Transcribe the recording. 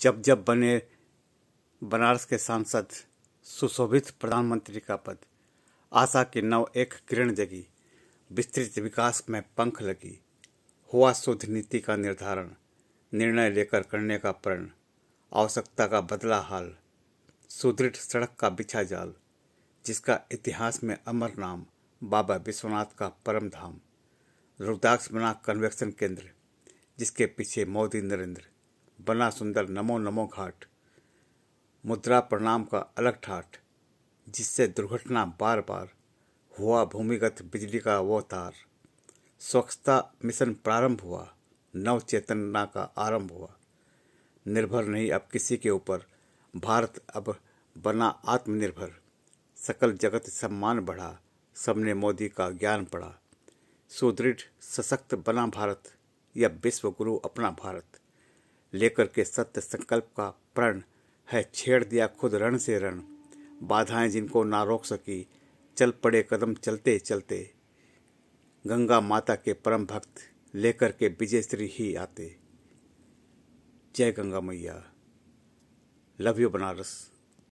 जब जब बने बनारस के सांसद सुशोभित प्रधानमंत्री का पद आशा की नव एक किरण जगी विस्तृत विकास में पंख लगी हुआ शुद्ध नीति का निर्धारण निर्णय लेकर करने का प्रण आवश्यकता का बदला हाल सुदृढ़ सड़क का बिछा जाल जिसका इतिहास में अमर नाम बाबा विश्वनाथ का परम धाम रुद्राक्ष बना कन्वेक्शन केंद्र जिसके पीछे मोदी नरेंद्र बना सुंदर नमो नमो घाट मुद्रा प्रणाम का अलग ठाट जिससे दुर्घटना बार बार हुआ भूमिगत बिजली का वो तार स्वच्छता मिशन प्रारंभ हुआ नव चेतना का आरंभ हुआ निर्भर नहीं अब किसी के ऊपर भारत अब बना आत्मनिर्भर सकल जगत सम्मान बढ़ा सबने मोदी का ज्ञान पढ़ा सुदृढ़ सशक्त बना भारत या विश्व गुरु अपना भारत लेकर के सत्य संकल्प का प्रण है छेड़ दिया खुद रण से रण बाधाएं जिनको ना रोक सकी चल पड़े कदम चलते चलते गंगा माता के परम भक्त लेकर के विजय श्री ही आते जय गंगा मैया लव यू बनारस